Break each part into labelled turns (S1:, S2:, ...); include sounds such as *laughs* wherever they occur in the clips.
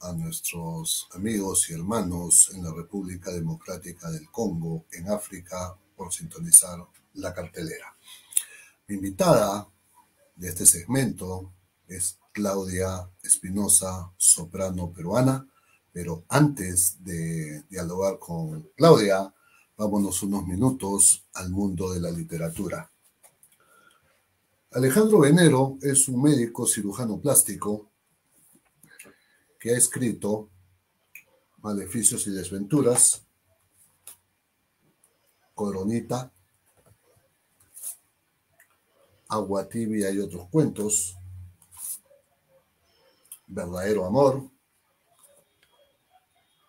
S1: a nuestros amigos y hermanos en la República Democrática del Congo, en África, por sintonizar la cartelera. Mi invitada de este segmento es Claudia Espinosa, soprano peruana, pero antes de dialogar con Claudia, vámonos unos minutos al mundo de la literatura. Alejandro Venero es un médico cirujano plástico que ha escrito Maleficios y Desventuras, Coronita, Agua Tibia y otros cuentos, Verdadero Amor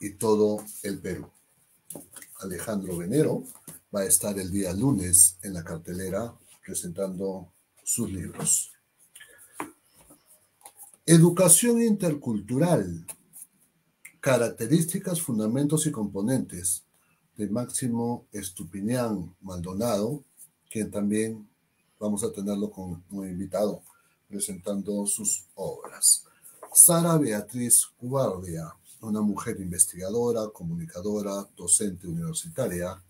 S1: y todo el Perú. Alejandro Venero va a estar el día lunes en la cartelera presentando sus libros. Educación intercultural. Características, fundamentos y componentes de Máximo Estupinián Maldonado, quien también vamos a tenerlo con invitado presentando sus obras. Sara Beatriz Guardia, una mujer investigadora, comunicadora, docente universitaria,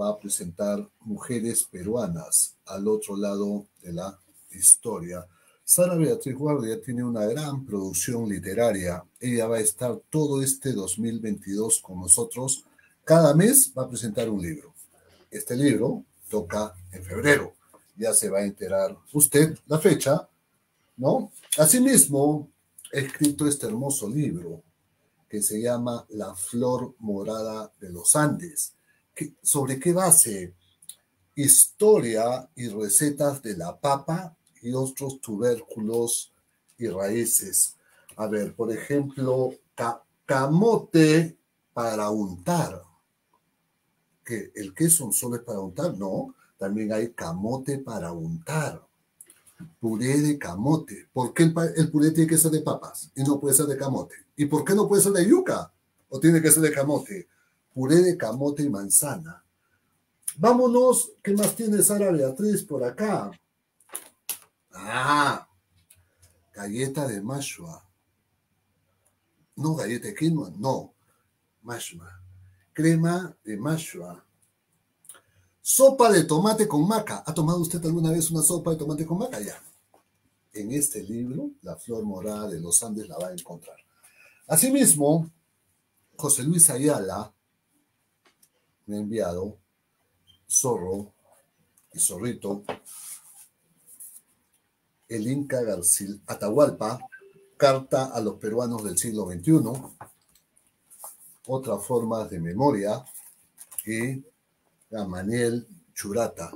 S1: va a presentar Mujeres Peruanas al otro lado de la historia Sara Beatriz Guardia tiene una gran producción literaria. Ella va a estar todo este 2022 con nosotros. Cada mes va a presentar un libro. Este libro toca en febrero. Ya se va a enterar usted la fecha, ¿no? Asimismo, he escrito este hermoso libro que se llama La Flor Morada de los Andes. ¿Sobre qué base? Historia y recetas de la papa y otros tubérculos y raíces. A ver, por ejemplo, camote para untar. que ¿El queso solo es para untar? No, también hay camote para untar. Puré de camote. ¿Por qué el, el puré tiene que ser de papas y no puede ser de camote? ¿Y por qué no puede ser de yuca? ¿O tiene que ser de camote? Puré de camote y manzana. Vámonos, ¿qué más tiene Sara Beatriz por acá? Ah, galleta de mashua. No galleta de quinoa, no. Mashua. Crema de mashua. Sopa de tomate con maca. ¿Ha tomado usted alguna vez una sopa de tomate con maca? Ya. En este libro, La Flor Morada de los Andes la va a encontrar. Asimismo, José Luis Ayala me ha enviado zorro y zorrito el Inca Garcil Atahualpa, Carta a los Peruanos del siglo XXI, otra forma de memoria y Gamaniel Churata.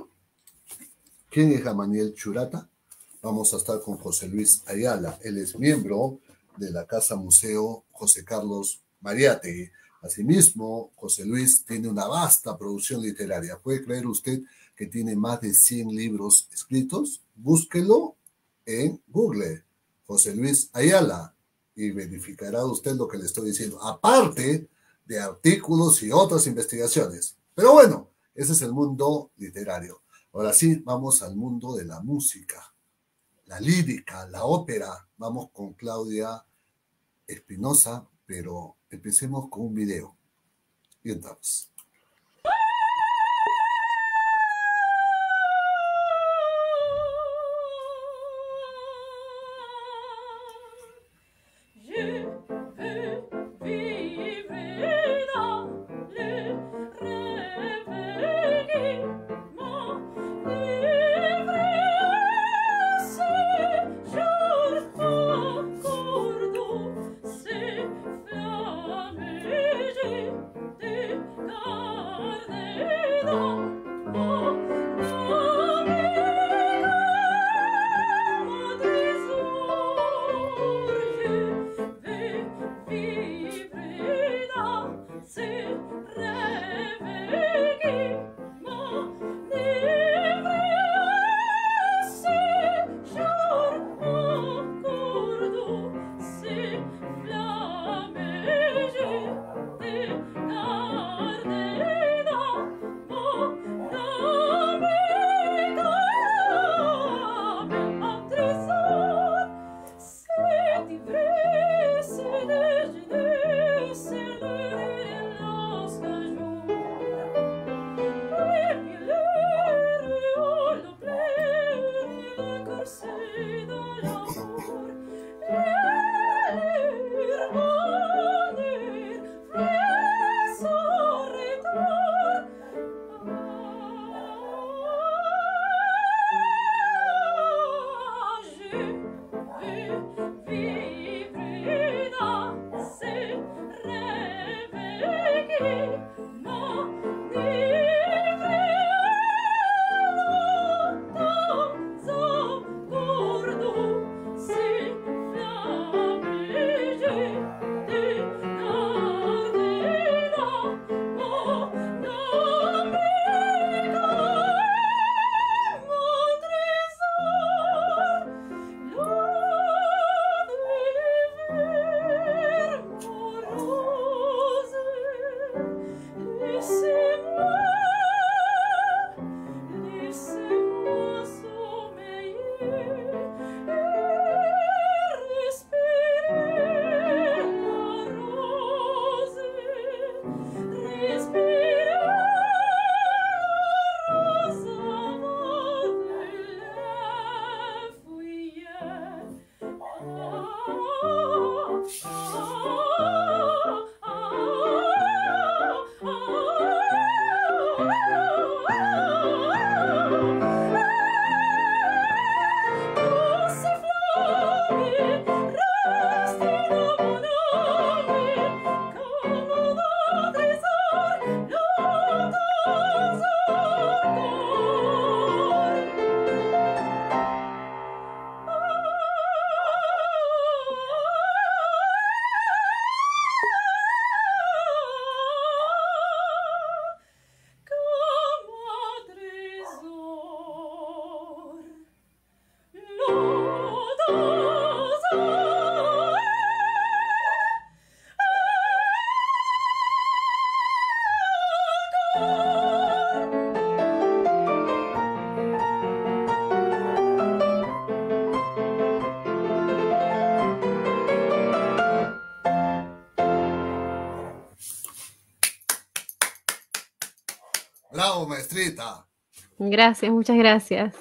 S1: ¿Quién es Gamaniel Churata? Vamos a estar con José Luis Ayala. Él es miembro de la Casa Museo José Carlos Mariate. Asimismo, José Luis tiene una vasta producción literaria. ¿Puede creer usted que tiene más de 100 libros escritos? Búsquelo en Google, José Luis Ayala, y verificará usted lo que le estoy diciendo, aparte de artículos y otras investigaciones. Pero bueno, ese es el mundo literario. Ahora sí, vamos al mundo de la música, la lírica, la ópera. Vamos con Claudia Espinosa, pero empecemos con un video. Y entramos.
S2: Gracias, muchas gracias.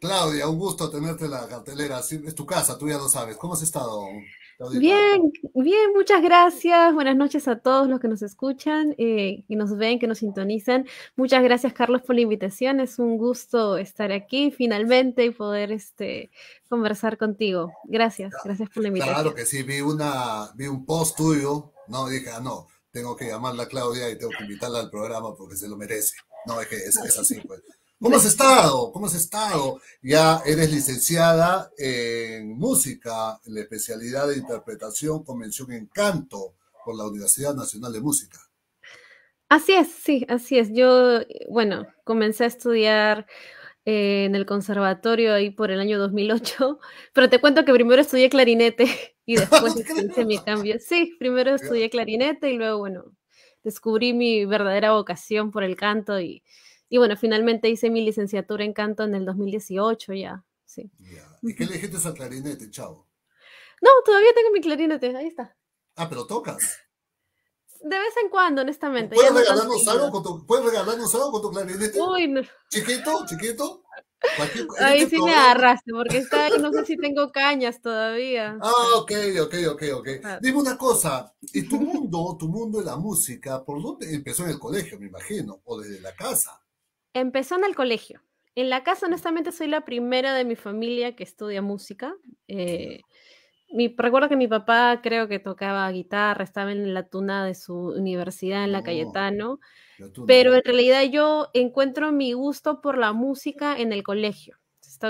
S1: Claudia, un gusto tenerte en la cartelera. Es tu casa, tú ya lo sabes. ¿Cómo has estado? Claudia? Bien,
S2: bien, muchas gracias. Buenas noches a todos los que nos escuchan, eh, y nos ven, que nos sintonizan. Muchas gracias, Carlos, por la invitación. Es un gusto estar aquí finalmente y poder este, conversar contigo. Gracias, gracias por la invitación. Claro que
S1: sí, vi, una, un post tuyo, no, dije, ah, no, tengo que llamarla a Claudia y tengo que invitarla al programa porque se lo merece. No, es que es así, pues. ¿Cómo has pues, estado? ¿Cómo has estado? Ya eres licenciada en música, en la especialidad de interpretación, mención en canto por la Universidad Nacional de Música.
S2: Así es, sí, así es. Yo, bueno, comencé a estudiar eh, en el conservatorio ahí por el año 2008, *laughs* pero te cuento que primero estudié clarinete *laughs* y *laughs* después hice mi cambio. Sí, primero estudié clarinete y luego, bueno, descubrí mi verdadera vocación por el canto y y bueno, finalmente hice mi licenciatura en canto en el 2018 ya. Sí.
S1: ¿Y qué elegiste esa clarinete, chavo?
S2: No, todavía tengo mi clarinete, ahí está.
S1: Ah, pero tocas.
S2: De vez en cuando, honestamente. ¿Puedes, regalarnos, algo con
S1: tu, ¿puedes regalarnos algo con tu clarinete? Uy, Chiquito, chiquito.
S2: Ahí este sí me agarraste,
S1: porque está, *laughs* no sé
S2: si tengo cañas todavía. Ah, ok,
S1: ok, ok, ok. Ah. Dime una cosa, ¿y tu mundo, tu mundo de la música, por dónde empezó en el colegio, me imagino, o
S2: desde la casa? Empezó en el colegio. En la casa, honestamente, soy la primera de mi familia que estudia música. Eh, recuerdo que mi papá creo que tocaba guitarra, estaba en la tuna de su universidad en la Cayetano, pero en realidad yo encuentro mi gusto por la música en el colegio.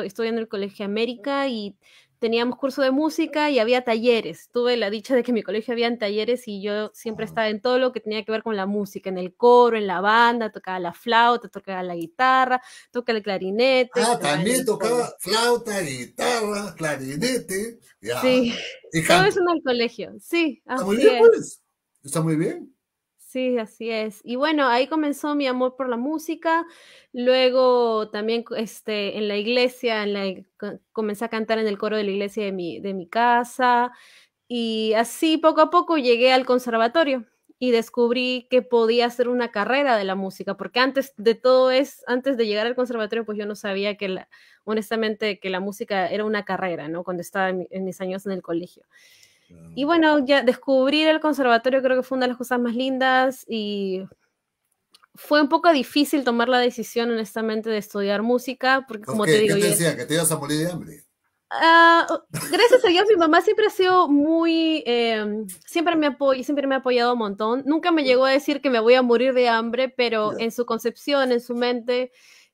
S2: Estoy en el Colegio América y teníamos curso de música y había talleres. Tuve la dicha de que en mi colegio había talleres y yo siempre estaba en todo lo que tenía que ver con la música, en el coro, en la banda, tocaba la flauta, tocaba la guitarra, tocaba el clarinete. Ah, también tocaba flauta,
S1: guitarra, clarinete. Sí, todo eso
S2: en el colegio, sí. Está muy bien, pues.
S1: Está muy bien.
S2: Sí, así es. Y bueno, ahí comenzó mi amor por la música. Luego también este, en la iglesia, en comencé a cantar en el coro de la iglesia de mi, de mi casa. Y así poco a poco llegué al conservatorio y descubrí que podía hacer una carrera de la música, porque antes de todo es, antes de llegar al conservatorio, pues yo no sabía que, honestamente, que la música era una carrera, ¿no? Cuando estaba en mis años en el colegio. Y bueno, ya descubrir el conservatorio creo que fue una de las cosas más lindas y fue un poco difícil tomar la decisión, honestamente, de estudiar música, porque como te digo... ¿Que te ibas a morir de hambre? Ah, gracias a Dios, mi mamá siempre ha sido muy, em, siempre me apoyó siempre me ha apoyado un montón. Nunca me llegó a decir que me voy a morir de hambre, pero en su concepción, en su mente,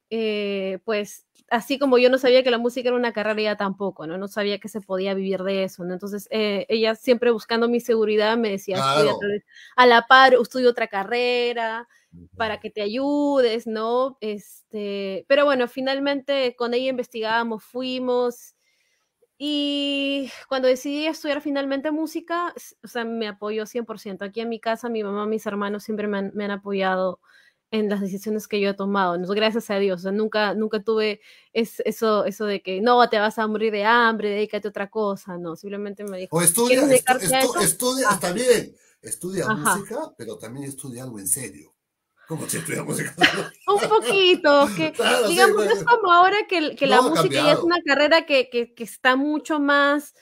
S2: eh, pues así como yo no sabía que la música era una carrera, ella tampoco, ¿no? No sabía que se podía vivir de eso, ¿no? Entonces, eh, ella siempre buscando mi seguridad me decía, a la par, estudia otra carrera para que te ayudes, ¿no? Este, pero bueno, finalmente con ella investigábamos, fuimos, y cuando decidí estudiar finalmente música, o sea, me apoyó 100%. Aquí en mi casa, mi mamá, mis hermanos siempre me han, me han apoyado en las decisiones que yo he tomado, gracias a Dios, nunca, nunca tuve eso, eso de que no, te vas a morir de hambre, dedícate a otra cosa, no, simplemente me dijo. O estudia, estudia, está
S1: bien, estudia música, pero también estudia algo en serio. como si música?
S2: *laughs* un poquito, *laughs* ah, digamos, es como ahora que, la música ya es una carrera que está mucho más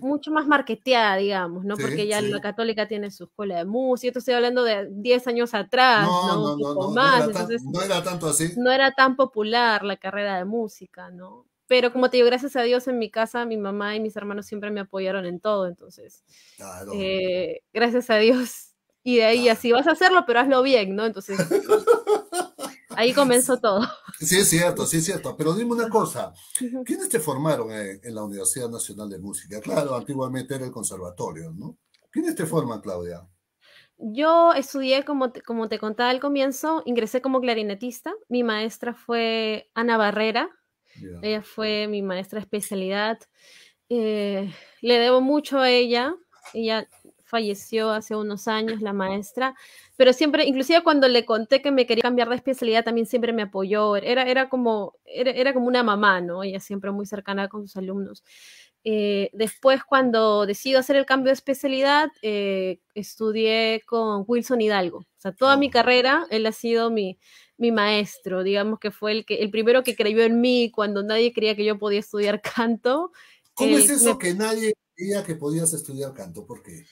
S2: mucho más marqueteada, digamos, ¿no? Porque ya la católica tiene su escuela de música, estoy hablando de 10 años atrás, ¿no? más. no, era, Entonces, tan, no era tanto así. No era tan popular la carrera de música, ¿no? pero como te digo, gracias a Dios en mi casa, mi mamá y mis hermanos siempre me apoyaron en todo, entonces, claro. Eh, gracias a Dios. Y de ahí así vas a hacerlo, pero hazlo bien, ¿no? Entonces, *laughs* Ahí comenzó todo.
S1: Sí, es cierto, sí, es cierto. Pero dime una cosa, ¿quiénes te formaron en, la Universidad Nacional de Música? Claro, antiguamente era el conservatorio, ¿no? ¿Quiénes te forman, Claudia?
S2: Yo estudié, como te, como te contaba al comienzo, ingresé como clarinetista. Mi maestra fue Ana Barrera. Ella fue mi maestra de especialidad. Eh, le debo mucho a ella. Ella falleció hace unos años la maestra, pero siempre, inclusive cuando le conté que me quería cambiar de especialidad, también siempre me apoyó, era, era, como, era, como una mamá, ¿no? Ella siempre muy cercana con sus alumnos. Eh, después, cuando decido hacer el cambio de especialidad, eh, estudié con Wilson Hidalgo. O sea, toda mi oh. carrera, él ha sido mi, mi maestro, digamos que fue el, que, el primero que creyó en mí cuando nadie creía que yo podía estudiar *laughs* canto. ¿Cómo eh, es eso que
S1: nadie creía que podías estudiar canto? ¿Por qué?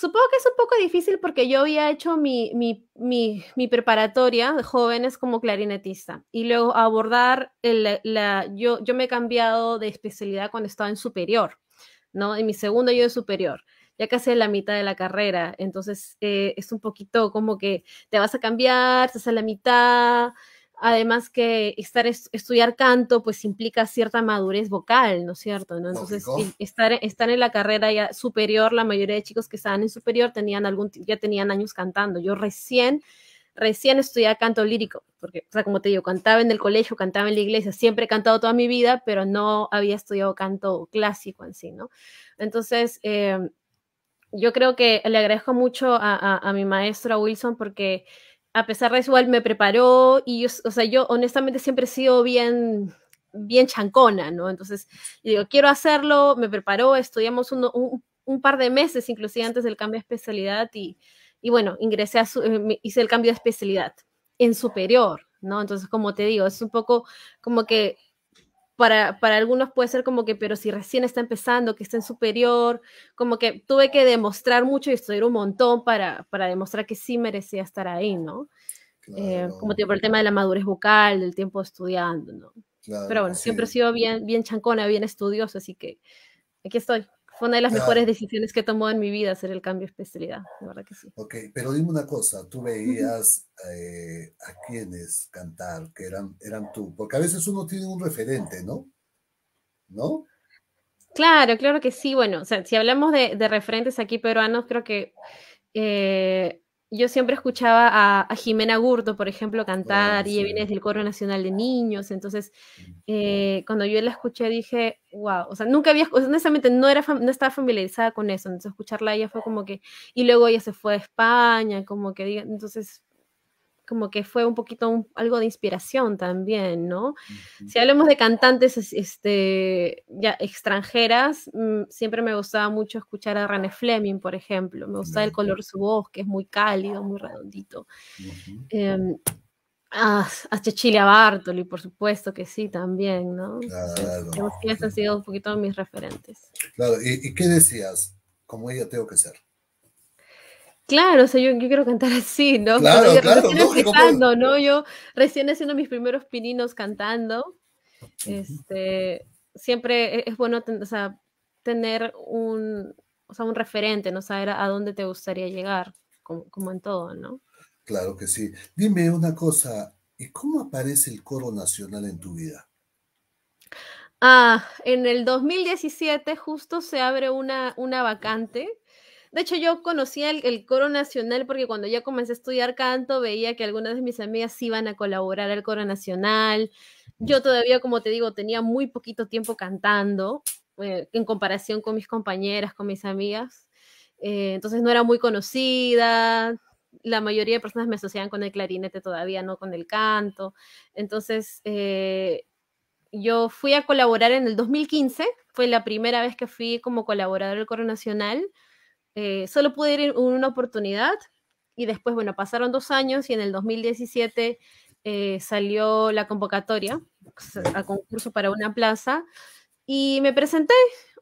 S2: Supongo que es un poco difícil porque yo había hecho mi, mi, mi, mi preparatoria de jóvenes como clarinetista y luego abordar el, la, yo, yo me he cambiado de especialidad cuando estaba en superior, ¿no? En mi segundo yo de superior, ya casi la mitad de la carrera, entonces eh, es un poquito como que te vas a cambiar, estás a la mitad, Además que estar estudiar canto pues implica cierta madurez vocal, ¿no es cierto? Entonces estar, en la carrera ya superior, la mayoría de chicos que estaban en superior tenían algún, ya tenían años cantando. Yo recién, recién estudié canto lírico, porque, o sea, como te digo, cantaba en el colegio, cantaba en la iglesia, siempre he cantado toda mi vida, pero no había estudiado canto clásico en sí, ¿no? Entonces, eh, yo creo que le agradezco mucho a, mi maestro Wilson porque a pesar de eso, igual me preparó y yo, o sea, yo honestamente siempre he sido bien bien chancona, ¿no? Entonces, digo, quiero hacerlo, me preparó, estudiamos un, par de meses, inclusive antes del cambio de especialidad, y, y bueno, ingresé a su, eh, hice el cambio de especialidad en superior, ¿no? Entonces, como te digo, es un poco como que para, para, algunos puede ser como que, pero si recién está empezando, que está en superior, como que tuve que demostrar mucho y estudiar un montón para, para demostrar que sí merecía estar ahí, ¿no? Eh, como el tema de la madurez vocal, del tiempo estudiando, ¿no?
S3: pero bueno, siempre he
S2: sido bien, bien chancona, bien estudioso, así que aquí estoy una de las mejores decisiones que tomó en mi vida hacer el cambio de especialidad, la verdad que sí.
S1: Ok, pero dime una cosa, tú veías eh, a quienes cantar, que eran, eran tú, porque a veces uno tiene un referente, ¿no? ¿No?
S2: Claro, claro que sí. Bueno, o sea, si hablamos de, referentes aquí peruanos, creo que eh, yo siempre escuchaba a, Jimena Gurto, por ejemplo, cantar, y ella viene del Coro Nacional de Niños, entonces eh, cuando yo la escuché dije, wow, o sea, nunca había, honestamente no, era, no estaba familiarizada con eso, entonces escucharla a ella fue como que, y luego ella se fue a España, como que diga, entonces como que fue un poquito algo de inspiración también, ¿no? Si hablamos de cantantes este, ya, extranjeras, mm, siempre me gustaba mucho escuchar a Rane Fleming, por ejemplo. Me gustaba el color de su voz, que es muy cálido, muy redondito. Em, a, Cecilia Bartoli, por supuesto que sí, también, ¿no? Claro. han sido un poquito mis referentes.
S1: Claro, ¿y, y qué decías? Como ella tengo que ser
S2: claro, o sea, yo, quiero cantar así, ¿no? Claro, yo claro, recién ¿no? Yo recién haciendo mis primeros pininos cantando, este, siempre e, es bueno tener un, un referente, ¿no? Saber a dónde te gustaría llegar, como, en todo, ¿no?
S1: Claro que sí. Dime una cosa, ¿y cómo aparece el coro nacional en tu vida?
S2: Ah, en el 2017 justo se abre una, una vacante de hecho, yo conocía el, coro nacional porque cuando ya comencé a estudiar canto veía que algunas de mis amigas iban a colaborar al coro nacional. Yo todavía, como te digo, tenía muy poquito tiempo cantando eh, en comparación con mis compañeras, con mis amigas. Eh, entonces no era muy conocida. La mayoría de personas me asociaban con el clarinete todavía, no con el canto. Entonces, eh, yo fui a colaborar en el 2015, fue la primera vez que fui como colaborador del Coro Nacional eh, solo pude ir en una oportunidad y después, bueno, pasaron dos años y en el 2017 eh, salió la convocatoria a concurso para una plaza y me presenté,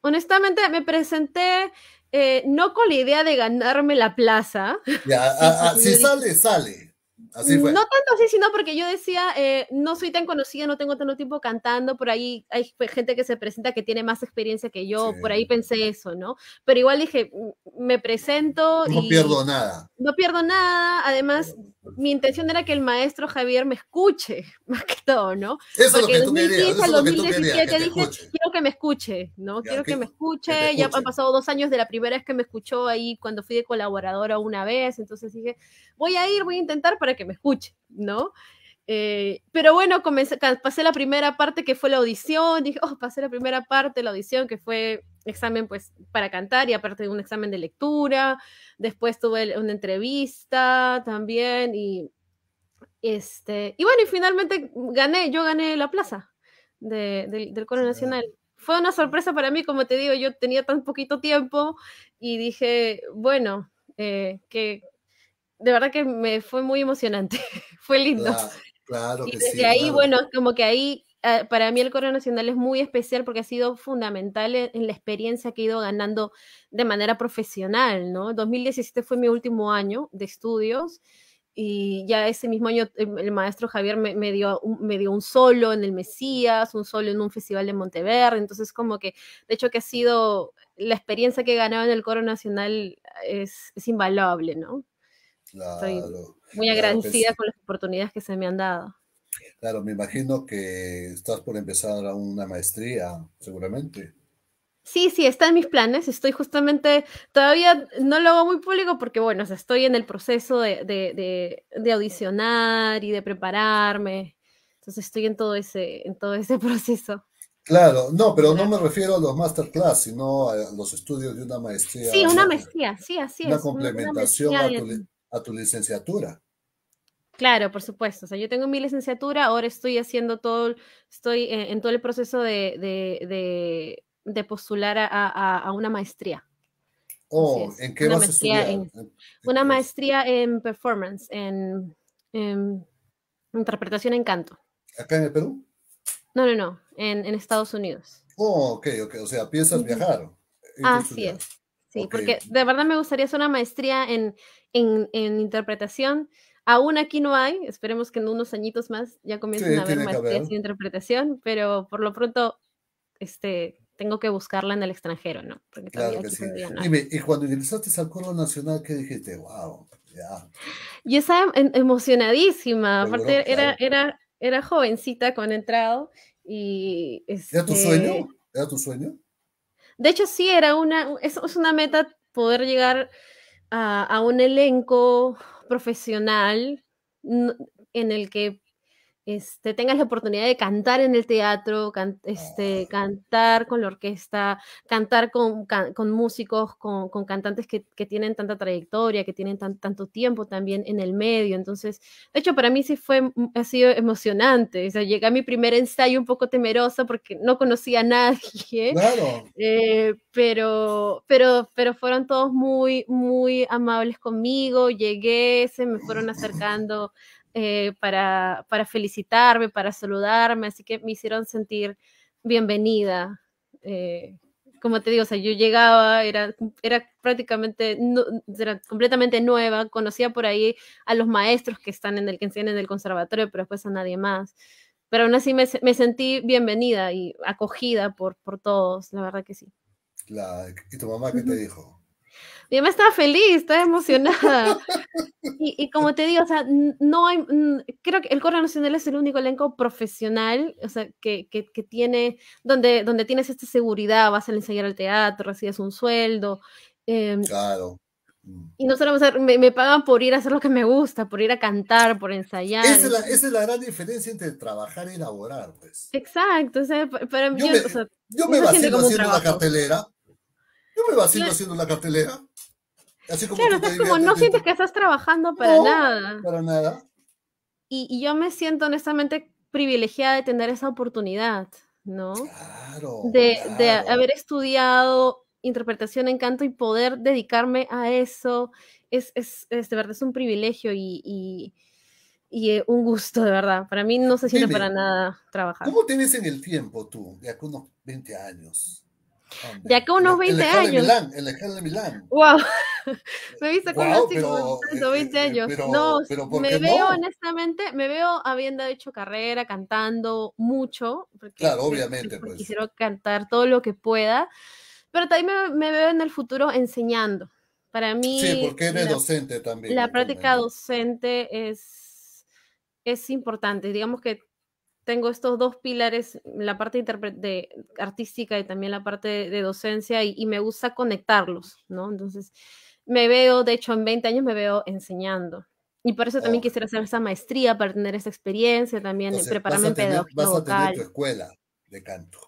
S2: honestamente me presenté eh, no con la idea de ganarme la plaza. si
S1: *laughs* ah, ah, sale, sale. Así fue. No
S2: tanto así, sino porque yo decía, eh, no soy tan conocida, no tengo tanto tiempo cantando, por ahí hay gente que se presenta que tiene más experiencia que yo, por ahí pensé eso, ¿no? Pero igual dije, mm, me presento. No pierdo nada. No pierdo nada, además mi intención era que el maestro Javier me escuche, *laughs* más que todo, ¿no? porque es que 2015 al 2017 dije, quiero que me escuche, ¿no? quiero que, me escuche, ya han pasado dos años de la primera vez que me escuchó ahí cuando fui de colaboradora una vez, entonces dije, voy a ir, voy a intentar para que me escuche, ¿no? Eh, pero bueno, pasé la primera parte que fue la audición, dije, oh, pasé la primera parte, la audición, que fue examen pues para cantar y aparte un examen de lectura, después tuve una entrevista también y este, y bueno, y finalmente gané, yo gané la plaza del Coro Nacional. Fue una sorpresa para mí, como te digo, yo tenía tan poquito tiempo y dije, bueno, eh, que de verdad que me fue muy emocionante, *laughs* fue lindo.
S1: y desde ahí, bueno,
S2: como que ahí, eh, para mí el Coro Nacional es muy especial porque ha sido fundamental en, la experiencia que he ido ganando de manera profesional, ¿no? 2017 fue mi último año de estudios y ya ese mismo año eh, el, maestro Javier me, dio un, me dio un solo en el Mesías, un solo en un festival de Monteverde, entonces como que, de hecho que ha sido, la experiencia que he ganado en el Coro Nacional es, es invaluable, ¿no? muy agradecida por con las oportunidades que se me han dado.
S1: Claro, me imagino que estás por empezar una maestría, seguramente.
S2: Sí, sí, está en mis planes. Estoy justamente, todavía no lo hago muy público porque, bueno, estoy en el proceso de, de, audicionar y de prepararme. Entonces estoy en todo ese, en todo ese *laughs* proceso.
S1: Claro, no, pero no me refiero a los masterclass, sino a los estudios de una maestría. Sí, una
S2: maestría, sí, así es. Una complementación a, tu,
S1: a tu licenciatura.
S2: Claro, por supuesto. O sea, yo tengo mi licenciatura, ahora estoy haciendo todo, estoy eh, en, todo el proceso de, postular a, una maestría.
S1: Oh, ¿en qué vas a estudiar?
S2: una maestría en performance, en, interpretación en canto.
S1: ¿Acá en el Perú?
S2: No, no, no, en, Estados Unidos.
S1: Oh, ok, ok. O sea, piensas viajar. Así es.
S2: Sí, porque de verdad me gustaría hacer una maestría en, en, interpretación. Aún aquí no hay, esperemos que en unos añitos más ya comiencen a haber maestrías en interpretación, pero por lo pronto este, tengo que buscarla en el extranjero, ¿no? claro que sí. Dime,
S1: y cuando ingresaste al coro nacional, ¿qué dijiste? ¡Wow! ya
S2: Yo estaba em, emocionadísima, aparte era, era, era jovencita con entrado y... ¿Era tu sueño? Este ¿Era tu sueño? De hecho, sí, era una, es una meta poder llegar a, un elenco profesional en el que este, tengas la oportunidad de cantar en el teatro, este, ah. cantar con la orquesta, cantar con, músicos, con, con cantantes que, tienen tanta trayectoria, que tienen tanto tiempo también en el medio. Entonces, de hecho, para mí sí fue, ha sido emocionante. O sea, llegué a mi primer ensayo un poco temerosa porque no conocía a *laughs* nadie. Claro. Eh, pero, pero, pero fueron todos muy, muy amables conmigo. Llegué, se me fueron *laughs* acercando eh, para, para, felicitarme, para saludarme, así que me hicieron sentir bienvenida. Eh, como te digo, o sea, yo llegaba, era, era prácticamente, no, era completamente nueva, conocía por ahí a los maestros que están en el, que enseñan en el conservatorio, pero después a nadie más. Pero aún así me, sentí bienvenida y acogida por, por todos, la verdad que sí.
S1: ¿Y tu mamá qué te dijo?
S2: yo me estaba feliz, estaba emocionada. Y, como te digo, o sea, no creo que el Coro Nacional es el único elenco profesional, o sea, que, tiene, donde, donde tienes esta seguridad, vas a ensayar al teatro, recibes un sueldo. Em, claro. Y no solo me, pagan por ir a hacer lo que me gusta, por ir a cantar, por ensayar. Esa
S1: es la, gran diferencia entre trabajar y laborar,
S2: pues. Exacto, o sea, para Yo, me, o vacilo haciendo
S1: la cartelera. Yo me vacilo haciendo una cartelera como
S2: claro, estás como, no sientes que estás trabajando para nada. Para nada. Y, yo me siento honestamente privilegiada de tener esa oportunidad, ¿no?
S3: Claro, de, de haber
S2: estudiado interpretación en canto y poder dedicarme a eso es, es, de verdad es un privilegio y, y, eh, un gusto, de verdad. Para mí no se siente para nada trabajar. ¿Cómo
S1: te ves en el tiempo tú, de acá unos 20 años?
S2: De acá unos 20 años. De Milán, el de Milán. ¡Wow! me visto con wow, pero, 20 años. no, me veo honestamente, me veo habiendo hecho carrera, cantando mucho. claro, pues, obviamente. Pues. Quisiera cantar todo lo que pueda, pero también me, veo en el futuro enseñando. Para mí. Sí, porque eres docente
S1: también. La práctica
S2: docente es, es importante. Digamos que tengo estos dos pilares, la parte de artística y también la parte de, docencia, y, me gusta conectarlos, ¿no? Entonces, me veo, de hecho, en 20 años me veo enseñando. Y por eso también oh. quisiera hacer esa maestría, para tener esa experiencia también, prepararme en pedagogía vas a tener tu
S1: escuela de canto.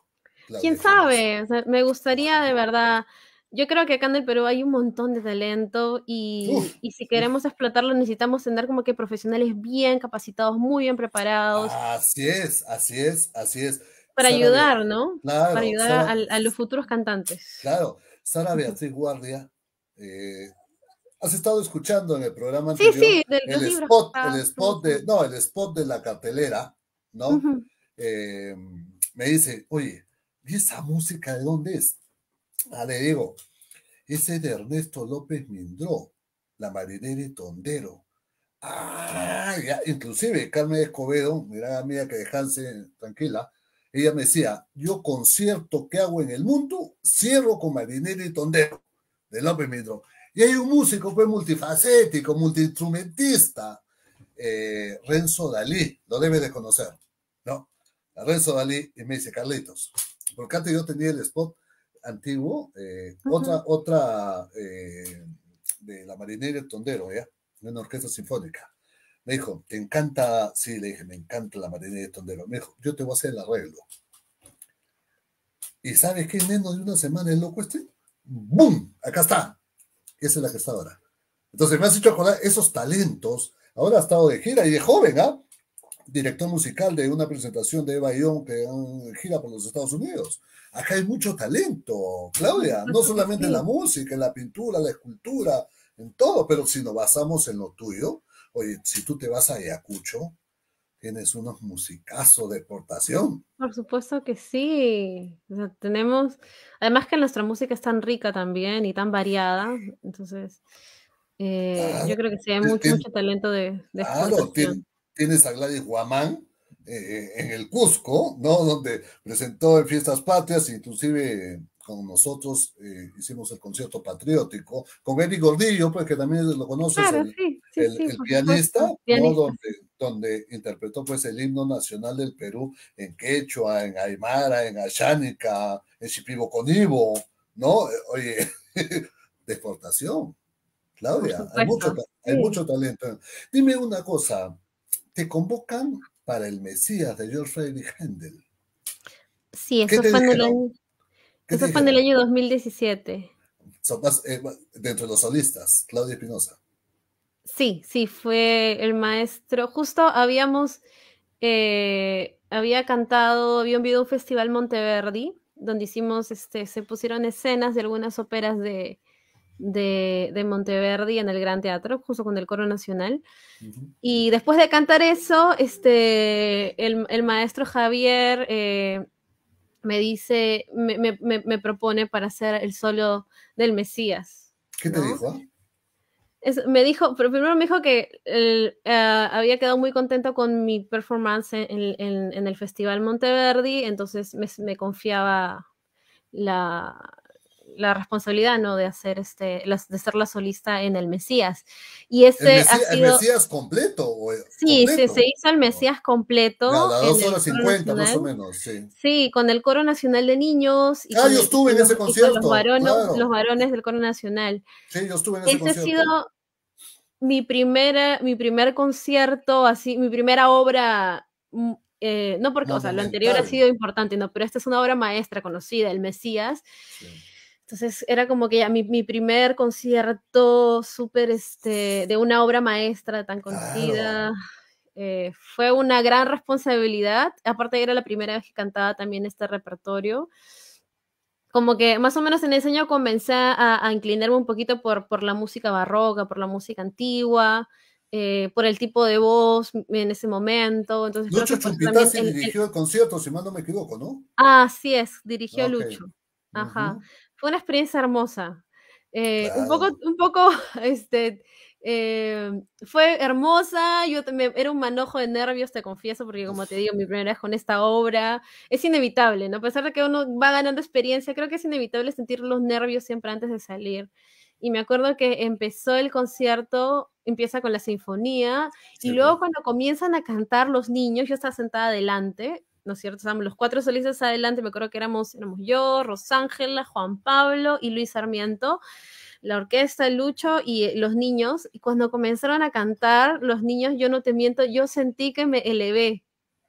S1: ¿Quién
S2: sabe? me gustaría de verdad yo creo que acá en el Perú hay un montón de talento y, si queremos explotarlo necesitamos tener como que profesionales bien capacitados, muy bien preparados. Así
S1: es, así es, así es. Para ayudar,
S2: ¿no? Para ayudar a, los futuros cantantes.
S1: Claro, Sara Beatriz Guardia, eh, has estado escuchando en el programa sí, sí, del, el, spot, el spot de, no, el spot de la cartelera, ¿no? Eh, me dice, oye, ¿y esa música de dónde es? Ah, le digo, ese de Ernesto López Mindró, la marinera y tondero. Ah, ya. inclusive Carmen Escobedo, mira amiga que dejarse tranquila, ella me decía, yo concierto que hago en el mundo, cierro con marinera y tondero, de López Mindró. Y hay un músico pues multifacético, multiinstrumentista, eh, Renzo Dalí, lo debe de conocer, ¿no? Renzo Dalí y me dice, Carlitos, porque antes yo tenía el spot antiguo, eh, otra, otra eh, de la marinera de tondero, ¿ya? una orquesta sinfónica. Me dijo, ¿te encanta? Sí, le dije, me encanta la marinera y tondero. Me dijo, yo te voy a hacer el arreglo. ¿Y sabes qué? menos de una semana el loco este, ¡boom! Acá está. Esa es la que está ahora. Entonces me has hecho acordar esos talentos. Ahora ha estado de gira y de joven, ¿ah? director musical de una presentación de Eva Young que gira por los Estados Unidos. Acá hay mucho talento, Claudia, no solamente en la música, en la pintura, la escultura, en todo, pero si nos basamos en lo tuyo, oye, si tú te vas a Ayacucho, tienes unos musicazos de exportación.
S2: Por supuesto que sí. tenemos, además que nuestra música es tan rica también y tan variada, entonces eh, ah, yo creo que sí, hay mucho, talento de, de
S1: exportación tienes a Gladys Guamán eh, eh, en el Cusco, ¿no? Donde presentó en Fiestas Patrias, inclusive con nosotros eh, hicimos el concierto patriótico, con Eric Gordillo, pues que también lo conoces,
S3: el, pianista, ¿no? Donde,
S1: donde, interpretó pues el himno nacional del Perú en quechua, en aymara, en ashánica, en Conibo, ¿no? Oye, *laughs* deportación, Claudia, hay mucho, hay mucho talento. Dime una cosa, te convocan para el Mesías de George Friedrich Händel.
S2: Sí, eso, fue en, el año, 2017.
S1: Eh, dentro de los solistas, Claudia Espinosa.
S2: Sí, sí, fue el maestro. Justo habíamos, eh, había cantado, había habido un festival Monteverdi, donde hicimos, este, se pusieron escenas de algunas óperas de, de, Monteverdi en el Gran Teatro, justo con el Coro Nacional. Y después de cantar eso, este, el, maestro Javier eh, me dice, me, propone para hacer el solo del Mesías. ¿Qué te dijo? me dijo, pero primero me dijo que eh, había quedado muy contento con mi performance en, el Festival Monteverdi, entonces me confiaba la, la responsabilidad no de hacer este de ser la solista en el Mesías y ese el ha sido el Mesías
S1: completo o,
S2: sí Se, hizo el Mesías completo A dos horas cincuenta más o
S1: menos sí.
S2: sí con el coro nacional de niños ah yo estuve en ese concierto los varones los varones del coro nacional sí yo estuve en ese, ese ha sido mi primera mi primer concierto así mi primera obra mm, eh, no porque, o sea, lo anterior ha sido importante, no, pero esta es una obra maestra conocida, el Mesías. Sí. Entonces era como que ya mi, primer concierto súper este, de una obra maestra tan conocida. Eh, fue una gran responsabilidad. Aparte era la primera vez que cantaba también este repertorio. Como que más o menos en ese año comencé a, inclinarme un poquito por, por la música barroca, por la música antigua. Eh, por el tipo de voz en ese momento. Entonces, Lucho Chumpitá se dirigió
S1: el concierto, si mal no me equivoco, ¿no?
S2: Ah, sí es, dirigió Lucho. Ajá una experiencia hermosa. Eh, un poco, un poco, *laughs* este, eh, fue hermosa, yo me, era un manojo de nervios, te confieso, porque como te digo, mi primera vez con esta obra es inevitable, ¿no? A pesar de que uno va ganando experiencia, creo que es inevitable sentir los nervios siempre antes de salir. Y me acuerdo que empezó el concierto, empieza con la sinfonía, y luego cuando comienzan a cantar los niños, yo estaba sentada adelante, ¿no cierto? los cuatro solistas adelante, me acuerdo que éramos, éramos yo, Rosángela, Juan Pablo y Luis Sarmiento, la orquesta, Lucho y eh, los niños. Y cuando comenzaron a cantar los niños, yo no te miento, yo sentí que me elevé,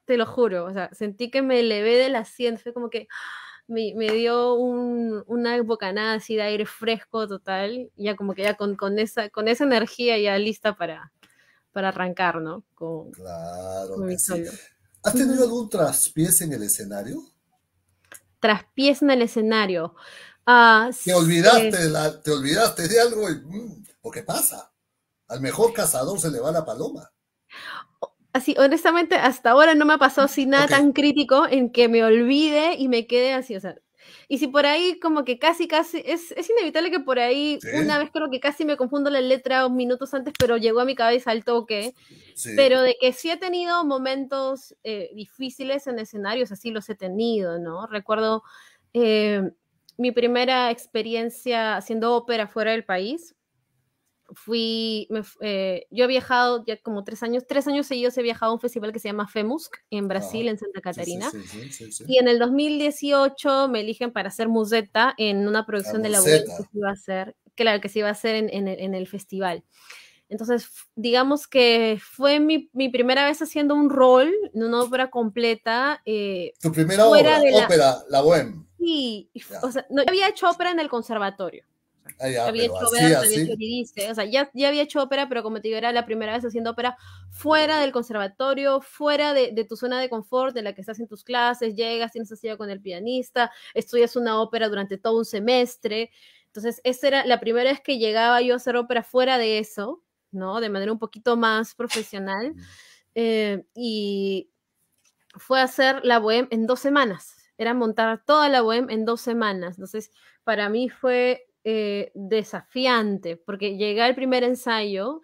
S2: te lo juro, o sea, sentí que me elevé la sien, fue como que... ¡ah! Me, dio una bocanada así de aire fresco total, ya como que ya con, esa, con esa energía ya lista para, para arrancar, ¿no? Con, claro.
S1: ¿Has tenido algún traspiés en el escenario?
S2: Traspiés en el escenario. Ah, te olvidaste,
S1: te olvidaste de algo y, qué mm, qué pasa. Al mejor cazador se le va la paloma.
S2: Así, honestamente, hasta ahora no me ha pasado nada tan crítico en que me olvide y me quede así, o sea, y si por ahí como que casi, casi, es, es inevitable que por ahí una vez creo que casi me confundo la letra minutos antes, pero llegó a mi cabeza al toque. Pero de que sí he tenido momentos eh, difíciles en escenarios, así los he tenido, ¿no? Recuerdo eh, mi primera experiencia haciendo ópera fuera del país fui, eh, yo he viajado ya como tres años, tres años seguidos he viajado a un festival que se llama FEMUSC en Brasil, en Santa Catarina. y en el 2018 me eligen para hacer museta en una producción de la web que se iba a hacer, claro, que se iba a hacer en, el festival. Entonces, digamos que fue mi, primera vez haciendo un rol en una obra completa. Eh, ¿Tu primera ópera, la bohème. Sí, o sea, no, yo había hecho ópera en el conservatorio
S1: Ah, ya, había hecho ópera, o
S2: sea, ya, ya, había hecho ópera, pero como te digo, era la primera vez haciendo ópera fuera del conservatorio, fuera de, tu zona de confort, de la que estás en tus clases, llegas, tienes hacía con el pianista, estudias una ópera durante todo un semestre. Entonces, esa era la primera vez que llegaba yo a hacer ópera fuera de eso, ¿no? De manera un poquito más profesional. Mm. Eh, y fue hacer la bohème en dos semanas. Era montar toda la bohème en dos semanas. Entonces, para mí fue eh, desafiante, porque llegué al primer ensayo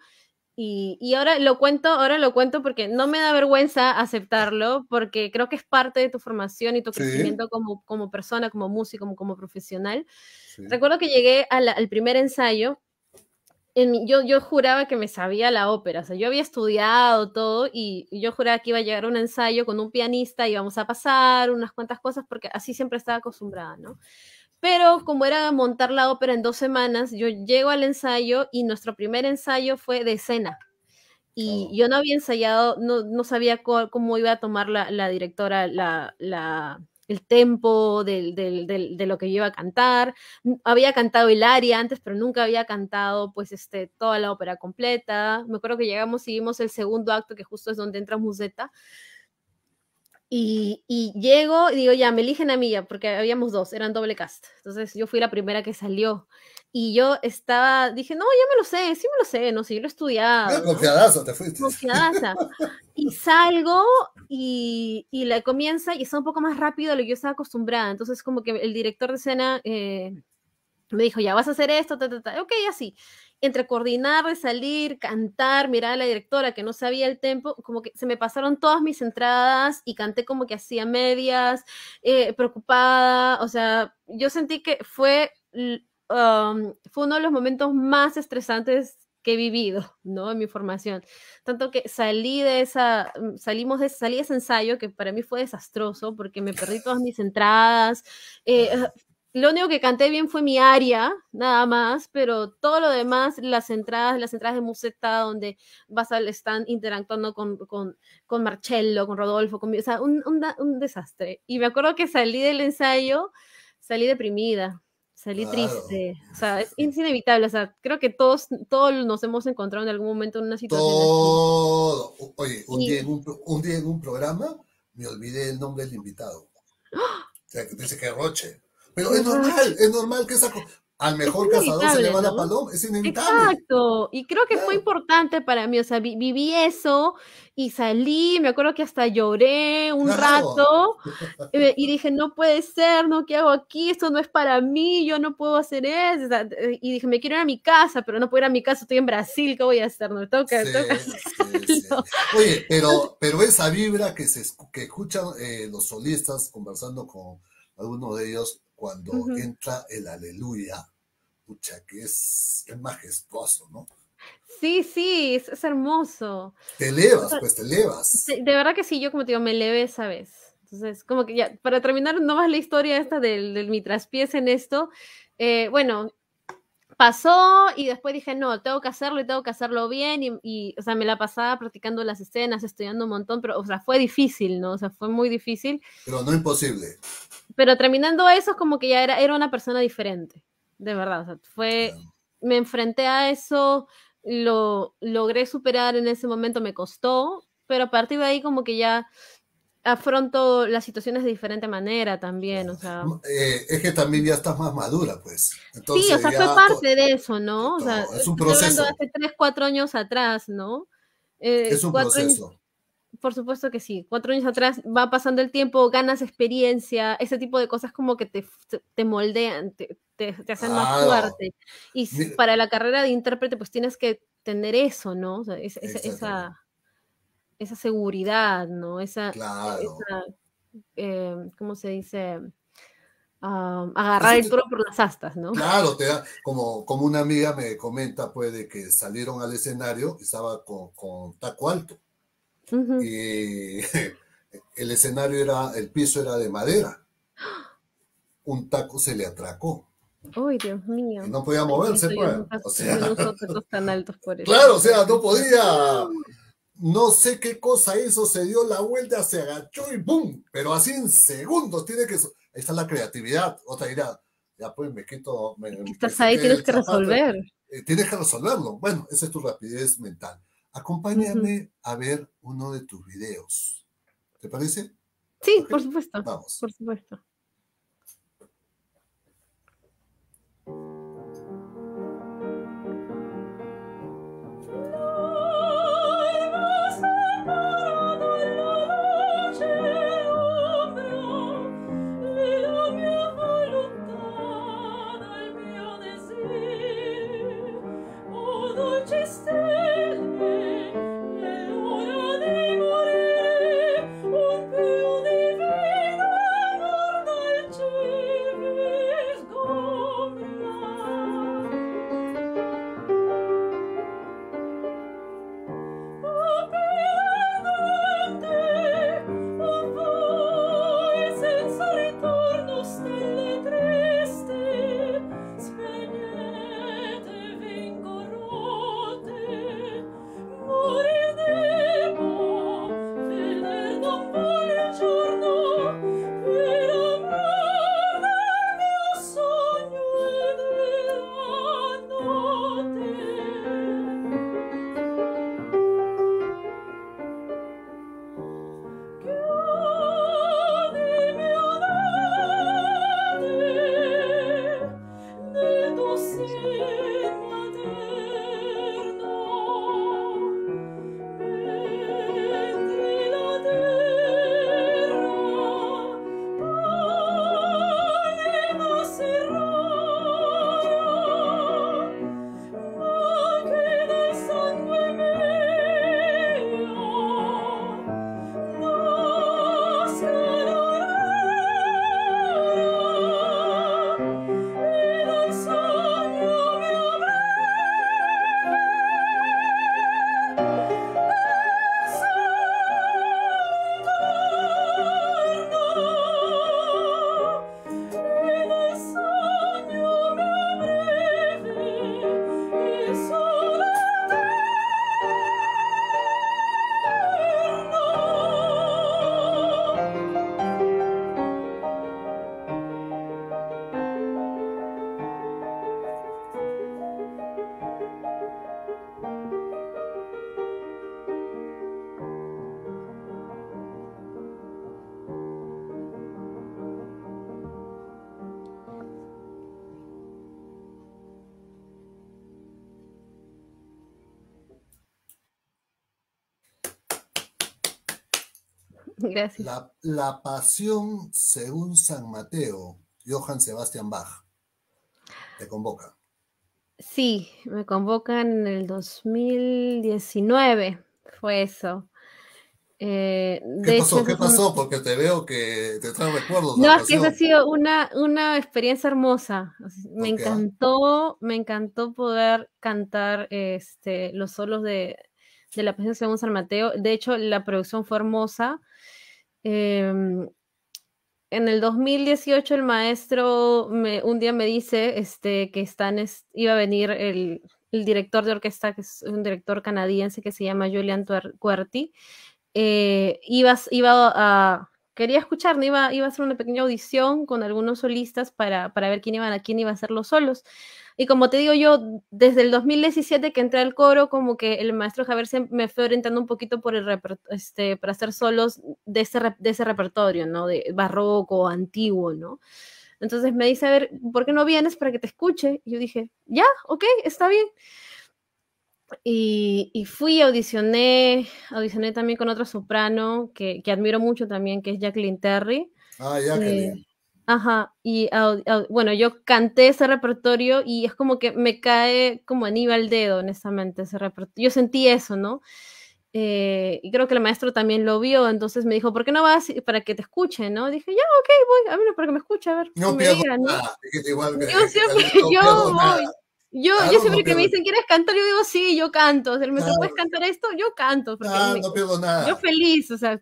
S2: y, ahora lo cuento, ahora lo cuento porque no me da vergüenza aceptarlo, porque creo que es parte de tu formación y tu crecimiento como, como persona, como músico, como, profesional. Recuerdo que llegué al primer ensayo en, yo, yo juraba que me sabía la ópera, o sea, yo había estudiado todo y, yo juraba que iba a llegar a un ensayo con un pianista y íbamos a pasar unas cuantas cosas porque así siempre estaba acostumbrada, ¿no? Pero como era montar la ópera en dos semanas, yo llego al ensayo y nuestro primer ensayo fue de escena. Y oh. yo no había ensayado, no, sabía cómo, iba a tomar la, directora la, la, el tempo del, de lo que yo iba a cantar. Había cantado el aria antes, pero nunca había cantado pues este, toda la ópera completa. Me acuerdo que llegamos y vimos el segundo acto, que justo es donde entra Musetta. Y, llego y digo, ya, me eligen a mí ya, porque habíamos dos, eran doble cast. Entonces yo fui la primera que salió. Y yo estaba, dije, no, ya me lo sé, sí me lo sé, no sé, yo lo he estudiado. te fuiste. Confiadaza. y salgo y, y, la comienza y está un poco más rápido de lo que yo estaba acostumbrada. Entonces como que el director de escena eh, me dijo, ya, vas a hacer esto, ta, ta, ta. Ok, así entre coordinar, salir, cantar, mirar a la directora que no sabía el tempo, como que se me pasaron todas mis entradas y canté como que hacía medias, eh, preocupada, o sea, yo sentí que fue, um, fue uno de los momentos más estresantes que he vivido, ¿no? En mi formación. Tanto que salí de esa, mm, salimos de, salí de ese ensayo que para mí fue desastroso porque me perdí todas mis entradas, eh, lo único que canté bien fue mi aria, nada más, pero todo lo demás, las entradas, las entradas de Musetta, donde vas están interactuando con, con Marcello, con Rodolfo, con, o sea, un, desastre. Y me acuerdo que salí del ensayo, salí deprimida, salí triste, o sea, es, inevitable, o sea, creo que todos, todos nos hemos encontrado en algún momento en una situación.
S1: Todo, oye, un, día en un, programa me olvidé el nombre del invitado. ¡Ah! O sea, que dice que Roche. Pero es normal, es normal que esa... Al mejor cazador se le va la paloma, es inevitable.
S2: Exacto, y creo que fue importante para mí, o sea, viví eso y salí, me acuerdo que hasta lloré un rato *laughs* eh, y dije, no puede ser, no, ¿qué hago aquí? Esto no es para mí, yo no puedo hacer eso. Eh, y dije, me quiero ir a mi casa, pero no puedo ir a mi casa, estoy en Brasil, ¿qué voy a hacer? No *laughs* toca, toca.
S1: Oye, pero, pero esa vibra que, se, que escuchan eh, los solistas conversando con algunos de ellos, cuando entra el aleluya, pucha, que es, es majestuoso, ¿no?
S2: Sí, sí, es, hermoso. Te elevas, pues te elevas. De, verdad que sí, yo como te digo, me elevé esa vez. Entonces, como que ya, para terminar no más la historia esta del, mi traspiés en esto, eh, bueno, pasó y después dije, no, tengo que hacerlo y tengo que hacerlo bien. Y, y, o sea, me la pasaba practicando las escenas, estudiando un montón, pero, o sea, fue difícil, ¿no? O sea, fue muy difícil.
S1: Pero no imposible
S2: pero terminando eso, es como que ya era, era una persona diferente, de verdad. fue, me enfrenté a eso, lo logré superar en ese momento, me costó, pero a partir de ahí como que ya afronto las situaciones de diferente manera también, o sea.
S1: Eh, es que también ya estás más madura, pues. sí, o sea, fue parte
S2: de eso, ¿no? O es un proceso. hace tres, cuatro años atrás, ¿no? Eh, es un proceso por supuesto que sí. Cuatro años atrás va pasando el tiempo, ganas experiencia, ese tipo de cosas como que te, moldean, te, hacen más fuerte. Y para la carrera de intérprete, pues tienes que tener eso, ¿no? esa, esa, seguridad, ¿no? Esa, e, em, ¿cómo se dice? agarrar el toro por las astas, ¿no? Claro,
S1: te da, como, como una amiga me comenta, pues, de que salieron al escenario y estaba con, con taco alto y eh, *laughs* el escenario era, el piso era de madera. Un taco se le atracó.
S2: Uy, Dios mío. no podía moverse, pues, Claro, o sea, no podía.
S1: No sé qué cosa hizo, se dio la vuelta, se agachó y ¡boom! Pero así en segundos tiene que. Ahí está la creatividad. Otra dirá, ya pues me quito. Estás ahí, tienes que resolver. Eh, tienes que resolverlo. Bueno, esa es tu rapidez mental acompáñame a ver uno de tus videos. ¿Te parece? Sí, por supuesto. Vamos. Por supuesto. Gracias. La, pasión según San Mateo, Johan Sebastián Bach. Te convoca.
S2: Sí, me convocan en el 2019. Fue eso. Eh, ¿Qué, pasó? ¿Qué pasó?
S1: Porque te veo que te trae recuerdos. No, es que ha
S2: sido una, una experiencia hermosa. Me encantó, me encantó poder cantar este, los solos de, de la Pasión de San Mateo. De hecho, la producción fue hermosa. Em, en el 2018 el maestro un día me dice este, que iba a venir el, director de orquesta, que es un director canadiense que se llama Julian eh, iba a quería escuchar, me iba, iba a hacer una pequeña audición con algunos solistas para, para ver quién iban quién iba a hacer los solos. Y como te digo yo, desde el 2017 que entré al coro, como que el maestro Javier se me fue orientando un poquito por este, para hacer solos de ese, de ese repertorio, ¿no? De barroco, antiguo, ¿no? Entonces me dice, a ver, ¿por qué no vienes para que te escuche? Y yo dije, ya, ok, está bien. Y, fui, audicioné, audicioné también con otra soprano que, que, admiro mucho también, que es Jacqueline Terry.
S1: Ah, Jacqueline. Eh,
S2: ajá, y bueno, yo canté ese repertorio y es como que me cae como Aníbal, dedo, honestamente, ese repertorio. Yo sentí eso, ¿no? Eh, y creo que el maestro también lo vio, entonces me dijo, ¿por qué no vas para que te escuchen, no? Dije, ya, ok, voy, a mí para que me escuche, a ver. No, me ¿no? yo *laughs* voy. Yo, yo siempre que me dicen, ¿quieres cantar? Yo digo, sí, yo canto. O sea, puedes cantar esto? Yo canto. no nada. Yo feliz, o sea.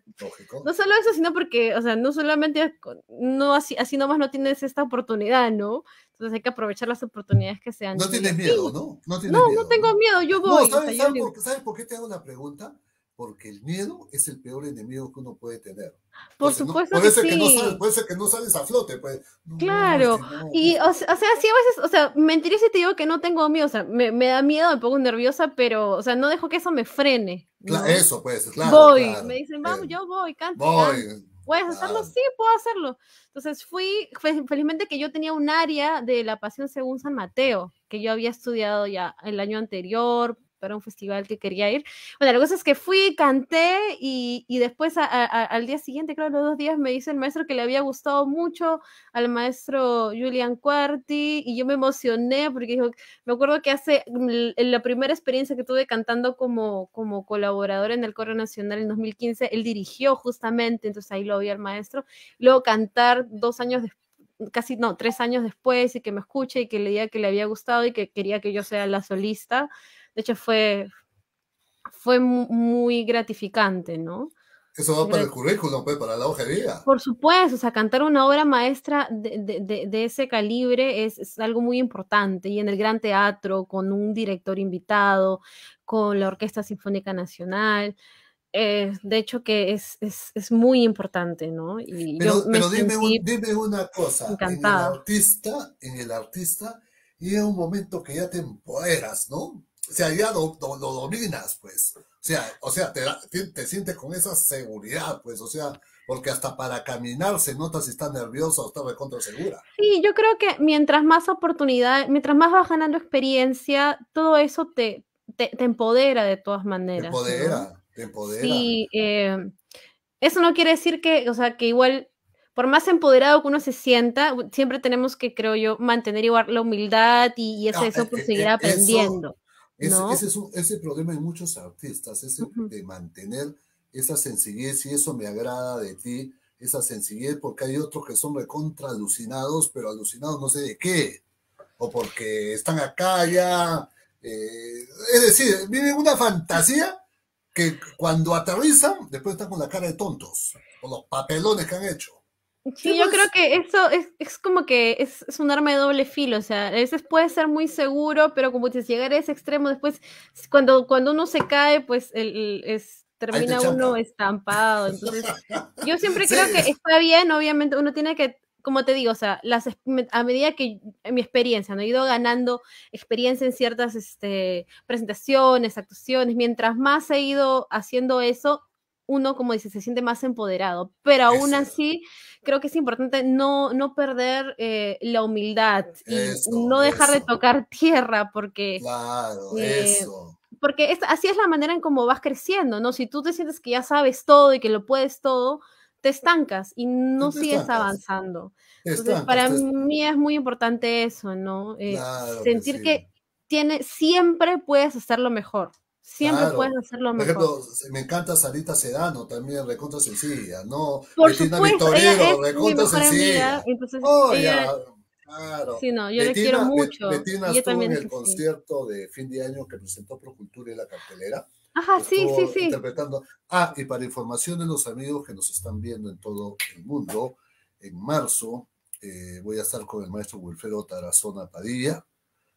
S2: No solo eso, sino porque, o sea, no solamente, no así, así nomás no tienes esta oportunidad, ¿no? Entonces hay que aprovechar las oportunidades que sean No tienes miedo,
S1: ¿no? No, no,
S2: tengo miedo, yo voy. ¿sabes,
S1: por, qué te hago la pregunta? porque el miedo es el peor enemigo que uno puede tener.
S2: Por supuesto puede ser sí. Que no sales, puede
S1: ser que no sales a flote. Pues.
S2: claro, y o, sea, sí a veces, o sea, mentiría si te digo que no tengo miedo, o sea, me, da miedo, me pongo nerviosa, pero, o sea, no dejo que eso me frene.
S1: Claro, eso pues, claro. Voy,
S2: me dicen, vamos, yo voy, canto. Voy. ¿Puedes hacerlo? Sí, puedo hacerlo. Entonces fui, felizmente que yo tenía un área de la pasión según San Mateo, que yo había estudiado ya el año anterior, para un festival que quería ir. Bueno, la cosa es que fui, canté y, y después al día siguiente, creo los dos días, me dice el maestro que le había gustado mucho al maestro Julian Cuarti y yo me emocioné porque me acuerdo que hace mm, la primera experiencia que tuve cantando como, como colaboradora en el Coro Nacional en 2015, él dirigió justamente, entonces ahí lo vi al maestro, luego cantar dos años después casi no, tres años después y que me escuche y que le diga que le había gustado y que quería que yo sea la solista. De hecho, fue, fue muy gratificante, ¿no? Eso va para el
S1: currículum, pues, para la ojería.
S2: Por supuesto, o sea, cantar una obra maestra de, ese calibre es, algo muy importante. Y en el gran teatro, con un director invitado, con la Orquesta Sinfónica Nacional, eh, de hecho que es, muy importante, ¿no? pero, dime, una cosa, en el
S1: artista, en el artista, un momento que ya te
S2: empoderas, ¿no? O sea, ya
S1: lo, dominas, pues. O sea, o sea te, te, sientes con esa seguridad, pues. O sea, porque hasta para caminar se nota si está nerviosa o está recontra segura.
S2: Sí, yo creo que mientras más oportunidad, mientras más vas ganando experiencia, todo eso te, te, empodera de todas maneras. Te empodera,
S1: te empodera. Sí,
S2: eh, eso no quiere decir que, o sea, que igual por más empoderado que uno se sienta, siempre tenemos que, creo yo, mantener igual la humildad y, ah, eso, eh, seguir eh, aprendiendo ese,
S1: es el problema de muchos artistas, es de mantener esa sencillez y eso me agrada de ti, esa sencillez, porque hay otros que son recontra alucinados, pero alucinados no sé de qué, o porque están acá ya. Eh, es decir, viven una fantasía que cuando aterrizan, después están con la cara de tontos, con los papelones que han hecho.
S2: Sí, yo creo que eso es, como que es, un arma de doble filo, o sea, a veces puede ser muy seguro, pero como dices, llegar a ese extremo después, cuando, cuando uno se cae, pues el, es, termina uno estampado. Entonces, yo siempre creo que está bien, obviamente, uno tiene que, como te digo, o sea, las, a medida que en mi experiencia, ¿no? he ido ganando experiencia en ciertas este, presentaciones, actuaciones, mientras más he ido haciendo eso, uno, como dice se siente más empoderado, pero aún así creo que es importante no, no perder eh, la humildad y no dejar de tocar tierra porque... Eh, porque así es la manera en cómo vas creciendo, ¿no? Si tú te sientes que ya sabes todo y que lo puedes todo, te estancas y no sigues avanzando.
S1: Entonces, para
S2: mí es muy importante eso, ¿no? Eh, sentir que, tiene, siempre puedes hacerlo mejor. Siempre puedes hacer lo mejor. Por ejemplo,
S1: me encanta Sarita Sedano, también recontra sencilla, ¿no? Por Betina supuesto, recontra sencilla.
S2: entonces, oh, ella...
S1: Claro. Sí, no, yo Betina, le quiero mucho. Betina estuvo también en el concierto de fin de año que presentó Procultura y la cartelera.
S3: Ajá, sí, sí, sí.
S1: Interpretando. Ah, y para información de los amigos que nos están viendo en todo el mundo, en marzo eh, voy a estar con el maestro Wilfredo Tarazona Padilla,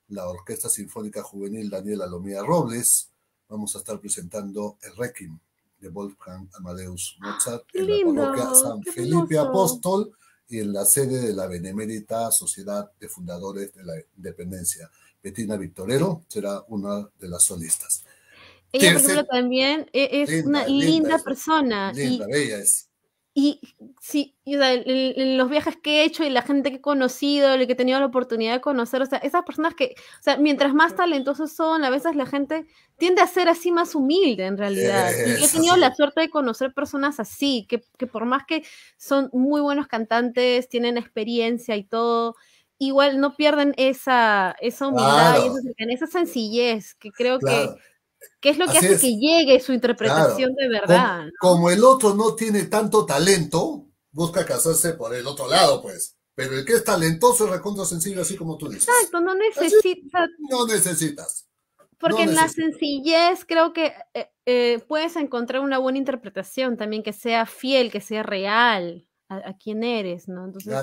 S1: la Orquesta Sinfónica Juvenil Daniela Lomía Robles, vamos a estar presentando el Requiem de Wolfgang Amadeus Mozart en la parroquia San Felipe Apóstol y en la sede de la Benemérita Sociedad de Fundadores de la Independencia. Bettina Victorero será una de las solistas.
S2: Ella, también e-, es una linda, persona. Linda, bella es. Y sí, los viajes que he hecho y la gente que he conocido, el que he tenido la oportunidad de conocer, o sea, esas personas que, o sea, mientras más talentosos son, a veces la gente tiende a ser así más humilde en realidad. yo he tenido la suerte de conocer personas así, que, que por más que son muy buenos cantantes, tienen experiencia y todo, igual no pierden esa, esa humildad y esa, sencillez que creo que ¿Qué es lo que hace que llegue su interpretación de verdad?
S1: Como, el otro no tiene tanto talento, busca casarse por el otro lado, pues. Pero el que es talentoso es recontra sencillo, así como tú dices.
S2: Exacto, no necesitas. No necesitas. Porque en la sencillez creo que eh, eh, puedes encontrar una buena interpretación también, que sea fiel, que sea real a, quién eres, ¿no? Entonces,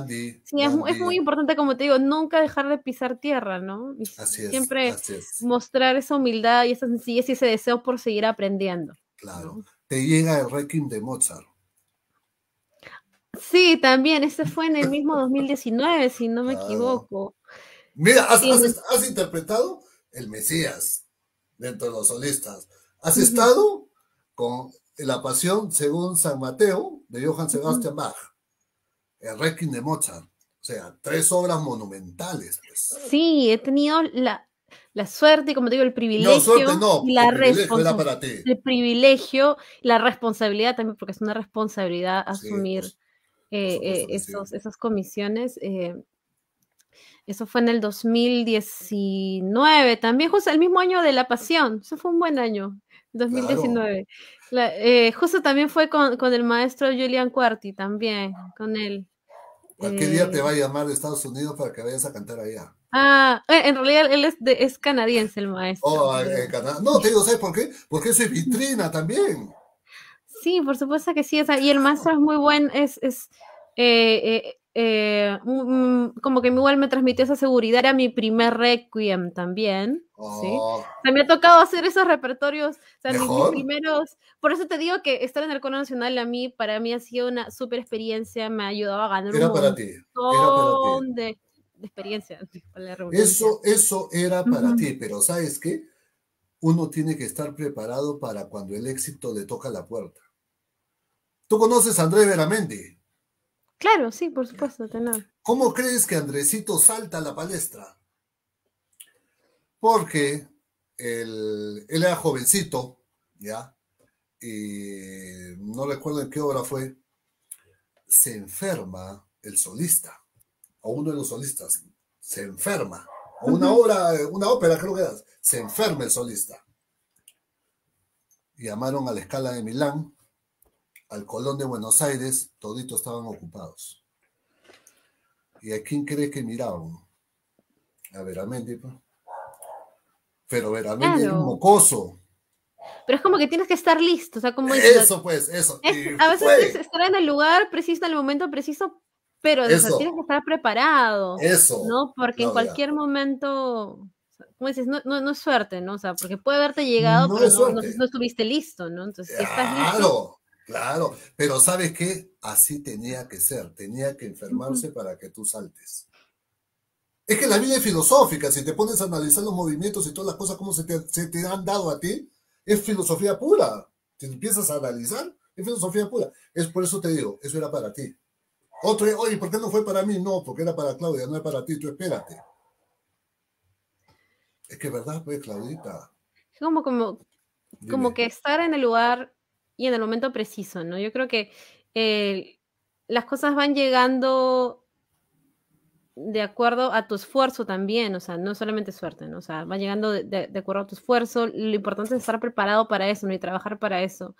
S1: Es, muy
S2: importante, como te digo, nunca dejar de pisar tierra, ¿no? así siempre es, Siempre mostrar esa humildad y esa sencillez y ese deseo por seguir aprendiendo. Claro.
S1: Te llega el Requiem de Mozart.
S2: Sí, también, ese fue en el mismo 2019, si no me equivoco.
S1: Mira, has, interpretado el Mesías dentro de los solistas. Has estado con La Pasión según San Mateo de Johann Sebastian Bach el Requiem de Mozart. O sea, tres obras
S2: monumentales. Pues. Sí, he tenido la, la suerte, como te digo, el privilegio. No, suerte no, la el privilegio la responsabilidad también, porque es una responsabilidad asumir eh, eh, esas comisiones. Eh, eso fue en el 2019, también justo el mismo año de La Pasión. Eso fue un buen año, 2019. Claro. justo también fue con, con el maestro Julian Cuarti, también, ah. con él. Cualquier día te eh, va a
S1: llamar de Estados Unidos para que vayas a cantar allá?
S2: Ah, eh, en realidad él es, canadiense el maestro. Oh, en eh,
S1: no, te digo, ¿sabes por qué? Porque soy vitrina también.
S2: Sí, por supuesto que sí. y el maestro es muy buen, es, es eh, mm, mm, como que igual me transmitió esa seguridad, era mi primer requiem también. También oh. ha tocado hacer esos repertorios, mis, primeros, por eso te digo que estar en el Cono Nacional a mí, para mí ha sido una super experiencia, me ha ayudado a ganar un montón De, experiencia. *laughs* eso,
S1: eso era para ti, pero ¿sabes que Uno tiene que estar preparado para cuando el éxito le toca la puerta. Tú conoces a Andrés Veramendi.
S2: Claro, sí, por supuesto, tenor.
S1: ¿Cómo crees que Andresito salta a la palestra? Porque él, era jovencito, ¿ya? Y no recuerdo en qué obra fue. Se enferma el solista, o uno de los solistas, se enferma. O una obra, una ópera, creo que era. Se enferma el solista. Llamaron a la escala de Milán al Colón de Buenos Aires, toditos estaban ocupados. ¿Y a quién cree que miraban? A veramente pues. Pero veramente claro. un mocoso.
S2: Pero es como que tienes que estar listo, o como... Eso,
S1: pues, eso. a veces
S2: estar en el lugar preciso, en el momento preciso, pero tienes que estar preparado. Eso. ¿No? Porque en cualquier momento como dices, no, es suerte, ¿no? O sea, porque puede haberte llegado, no pero no, estuviste listo, ¿no? Entonces, estás listo,
S1: Claro, pero ¿sabes qué? Así tenía que ser, tenía que enfermarse para que tú saltes. Es que la vida es filosófica, si te pones a analizar los movimientos y todas las cosas, como se te, han dado a ti, es filosofía pura. Si empiezas a analizar, es filosofía pura. Es por eso te digo, eso era para ti. Otro, oye, ¿por qué no fue para mí? No, porque era para Claudia, no es para ti, tú espérate. Es que verdad, pues, Claudita.
S2: Como, como, como que estar en el lugar y en el momento preciso, ¿no? Yo creo que eh, las cosas van llegando de acuerdo a tu esfuerzo también, o sea, no solamente suerte, ¿no? O sea, va llegando de, acuerdo a tu esfuerzo, lo importante es estar preparado para eso, ¿no? Y trabajar para eso.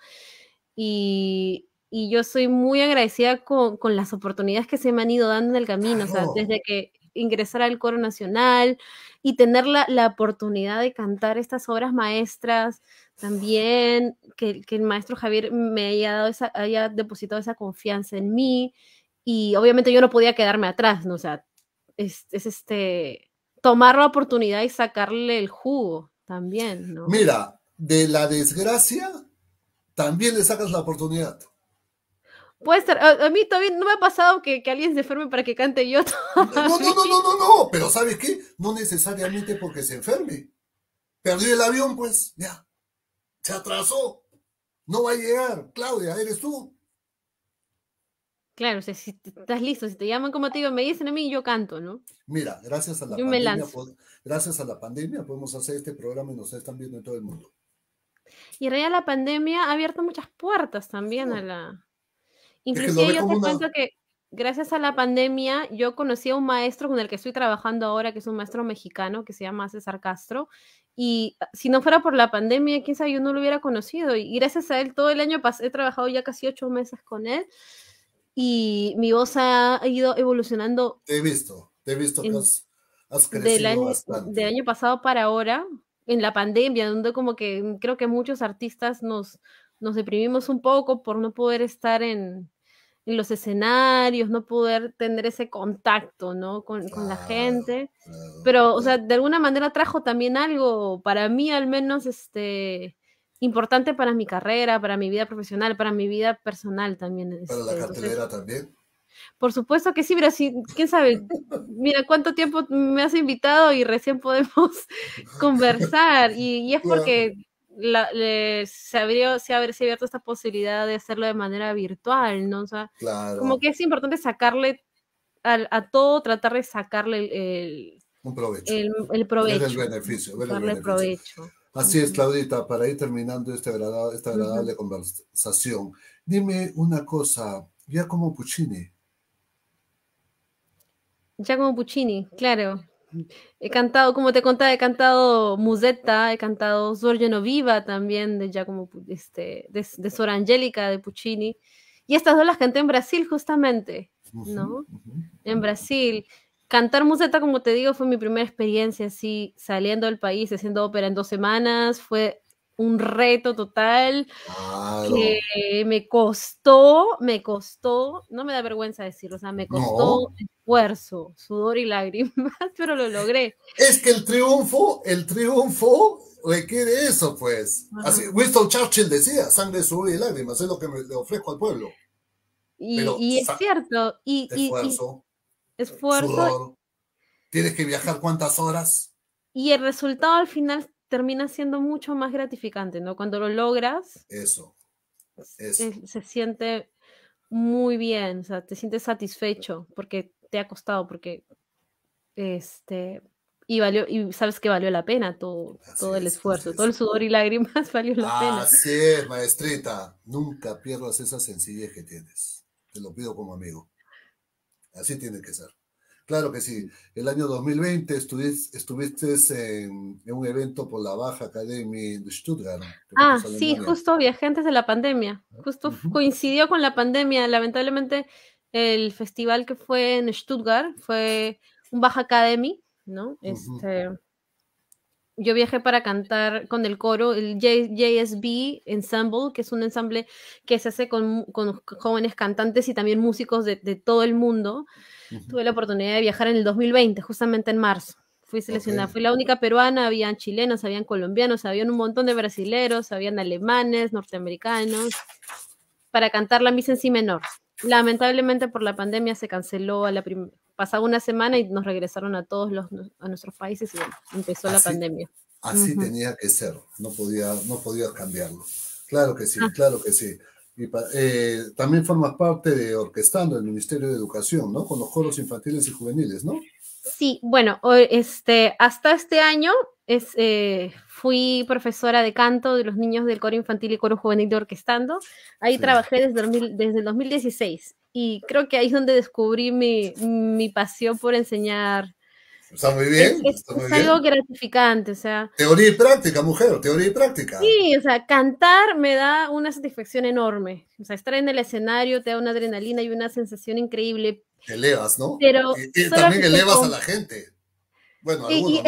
S2: Y, yo soy muy agradecida con, las oportunidades que se me han ido dando en el camino, o sea, desde que ingresar al coro nacional y tener la, oportunidad de cantar estas obras maestras también, que, el maestro Javier me haya, dado esa, haya depositado esa confianza en mí y obviamente yo no podía quedarme atrás, ¿no? O sea, es, es este, tomar la oportunidad y sacarle el jugo también, ¿no? Mira,
S1: de la desgracia también le sacas la oportunidad.
S2: Puede ser A, mí todavía no me ha pasado que, alguien se enferme para que cante yo. No, no, no, no, no, no,
S1: Pero ¿sabes qué? No necesariamente porque se enferme. Perdió el avión, pues, ya. Se atrasó. No va a llegar. Claudia, eres tú.
S2: Claro, o sea, si estás listo, si te llaman como te digo, me dicen a mí y yo canto, ¿no?
S1: Mira, gracias a la pandemia, gracias a la pandemia podemos hacer este programa y nos están viendo en todo el mundo.
S2: Y en realidad la pandemia ha abierto muchas puertas también a la Inclusive yo te cuento que gracias a la pandemia yo conocí a un maestro con el que estoy trabajando ahora, que es un maestro mexicano que se llama César Castro. Y ah, si no fuera por la pandemia, quién sabe, yo no lo hubiera conocido. Y gracias a él todo el año pasé, he trabajado ya casi ocho meses con él. Y mi voz ha ido evolucionando. Te he visto, te he visto que has,
S1: crecido año, bastante.
S2: Del año pasado para ahora, en la pandemia, donde como que mm, creo que muchos artistas nos, nos deprimimos un poco por no poder estar en, los escenarios, no poder tener ese contacto, ¿no? Con, la gente. Pero, o sea, de alguna manera trajo también algo, para mí al menos, este, importante para mi carrera, para mi vida profesional, para mi vida personal también. para la este, cartelera también. Por supuesto que sí, pero quién sabe, *laughs* mira cuánto tiempo me has invitado y recién podemos *laughs* conversar. Y, y es porque le, se abrió, se abierto esta posibilidad de hacerlo de manera virtual, ¿no? como que es importante sacarle a, todo, tratar de sacarle el, provecho. El, beneficio,
S1: Así es, Claudita, para ir terminando este esta agradable conversación, dime una cosa, Giacomo Puccini.
S2: Giacomo Puccini, claro. He cantado, como te contaba, he cantado Musetta, he cantado Sorgeno Viva también de como este, de, Angélica, de Puccini. Y estas dos las canté en Brasil justamente, ¿no? En Brasil. Cantar Musetta, como te digo, fue mi primera experiencia así, saliendo del país, haciendo ópera en dos semanas. Fue un reto total
S3: que
S2: me costó, me costó, no me da vergüenza decirlo, o sea, me costó esfuerzo, sudor y lágrimas, *laughs* pero lo logré.
S1: Es que el triunfo, el triunfo requiere eso, pues. Así, Winston Churchill decía, sangre, sudor y lágrimas, es lo que le ofrezco al pueblo.
S2: Y, es cierto, y esfuerzo, esfuerzo. Sudor,
S1: tienes que viajar cuántas horas.
S2: Y el resultado al final termina siendo mucho más gratificante, ¿no? Cuando lo logras. Eso. Se, siente muy bien, o sea, te sientes satisfecho porque te ha costado, porque este y valió y sabes que valió la pena todo, todo el esfuerzo, todo el sudor y lágrimas *laughs* valió la pena.
S1: Así es, maestrita, nunca pierdas esa sencillez que tienes. Te lo pido como amigo. Así tiene que ser. Claro que sí. El año 2020 estuviste, estuviste en, un evento por la Baja Academy de
S3: Stuttgart. Ah, sí, justo
S2: viajé antes de la pandemia. Justo coincidió con la pandemia. Lamentablemente, el festival que fue en Stuttgart fue un Baja Academy, ¿no? Este yo viajé para cantar con el coro, el JSB Ensemble, que es un ensamble que se hace con, jóvenes cantantes y también músicos de, todo el mundo. Tuve la oportunidad de viajar en el 2020, justamente en marzo. Fui seleccionada, fui la única peruana, habían chilenos, habían colombianos, habían un montón de brasileros, habían alemanes, norteamericanos, para cantar la misa en sí menor. Lamentablemente por la pandemia se canceló a la primera pasaba una semana y nos regresaron a todos los, a nuestros países y empezó la pandemia. Así
S1: tenía que ser, no podía, no podía cambiarlo. Claro que sí, ah. claro que sí. Y, eh, también formas parte de Orquestando el Ministerio de Educación, ¿no? Con los coros infantiles y juveniles, ¿no?
S2: Sí, bueno, este, hasta este año eh, fui profesora de canto de los niños del coro infantil y coro juvenil de Orquestando. Ahí trabajé desde, desde el 2016 y creo que ahí es donde descubrí mi, mi pasión por enseñar.
S1: Está muy bien. Es, muy es algo
S2: gratificante, o sea.
S1: Teoría y práctica, mujer, teoría y práctica. Sí,
S2: o sea, cantar me da una satisfacción enorme. O sea, estar en el escenario te da una adrenalina y una sensación increíble.
S1: Te Elevas, ¿no? Pero y, también elevas a la gente. Bueno, a y,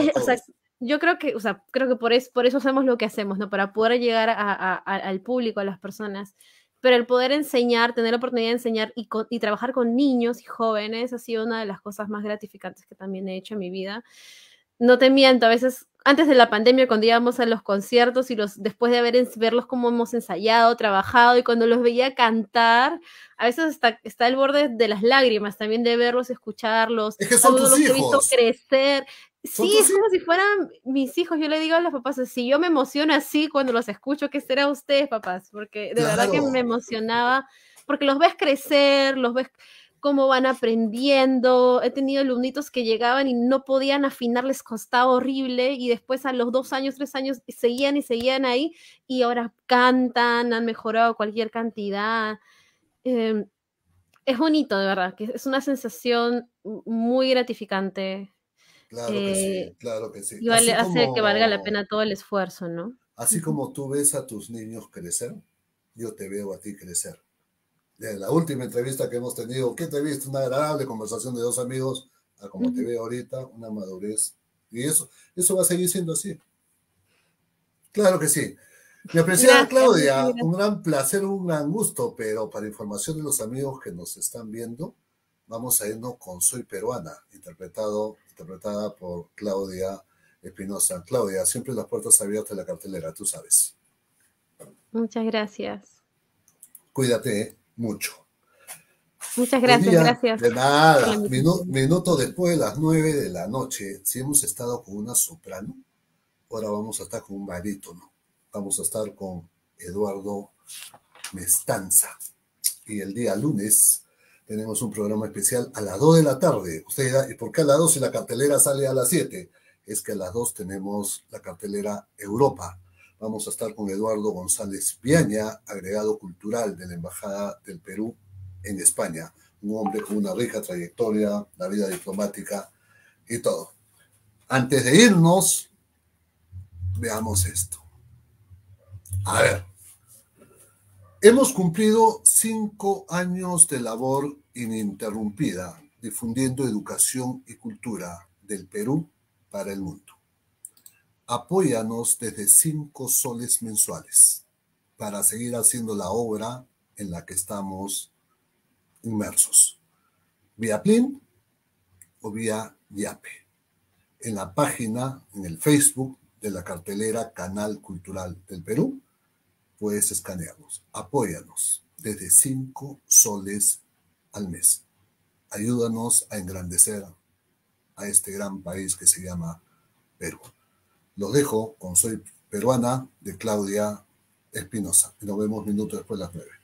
S2: yo creo que, o sea, creo que por, es, por eso hacemos lo que hacemos, ¿no? Para poder llegar al público, a las personas pero el poder enseñar, tener la oportunidad de enseñar y, trabajar con niños y jóvenes ha sido una de las cosas más gratificantes que también he hecho en mi vida. No te miento, a veces antes de la pandemia, cuando íbamos a los conciertos y los, después de haber, verlos cómo hemos ensayado, trabajado y cuando los veía cantar, a veces está, está el borde de las lágrimas también de verlos, escucharlos, es que visto crecer. Sí, es como si fueran mis hijos. Yo le digo a los papás, si yo me emociono así cuando los escucho, ¿qué será ustedes, papás? Porque de verdad que me emocionaba, porque los ves crecer, los ves cómo van aprendiendo. He tenido alumnitos que llegaban y no podían afinar, les costaba horrible y después a los dos años, tres años seguían y seguían ahí y ahora cantan, han mejorado cualquier cantidad. Em, es bonito, de verdad, que es una sensación muy gratificante
S1: Claro que sí, eh, claro que sí. que valga la
S2: pena todo el esfuerzo, ¿no?
S1: Así como tú ves a tus niños crecer, yo te veo a ti crecer. En la última entrevista que hemos tenido, ¿qué te visto, Una agradable conversación de dos amigos, a como te veo ahorita, una madurez. Y eso, eso va a seguir siendo así. Claro que sí. Mi apreciada Claudia, un gran placer, un gran gusto, pero para información de los amigos que nos están viendo, vamos a irnos con Soy Peruana, interpretado interpretada por Claudia Espinosa. Claudia, siempre las puertas abiertas de la cartelera, tú sabes.
S2: Muchas gracias.
S1: Cuídate mucho.
S2: Muchas gracias, gracias. De
S1: nada, minuto después de las nueve de la noche, si hemos estado con una soprano, ahora vamos a estar con un barítono. Vamos a estar con Eduardo Mestanza. Y el día lunes tenemos un programa especial a las 2 de la tarde. ¿y por qué a las 2 si la cartelera sale a las 7? Es que a las 2 tenemos la cartelera Europa. Vamos a estar con Eduardo González Piaña, agregado cultural de la Embajada del Perú en España. Un hombre con una rica trayectoria, la vida diplomática y todo. Antes de irnos, veamos esto. A ver. Hemos cumplido cinco años de labor ininterrumpida difundiendo educación y cultura del Perú para el mundo. Apóyanos desde cinco soles mensuales para seguir haciendo la obra en la que estamos inmersos, vía Plin o vía Yape, en la página, en el Facebook de la cartelera Canal Cultural del Perú puedes escanearnos. Apóyanos desde cinco soles al mes. Ayúdanos a engrandecer a este gran país que se llama Perú. Los dejo con Soy Peruana de Claudia Espinosa. Nos vemos minutos después de las nueve.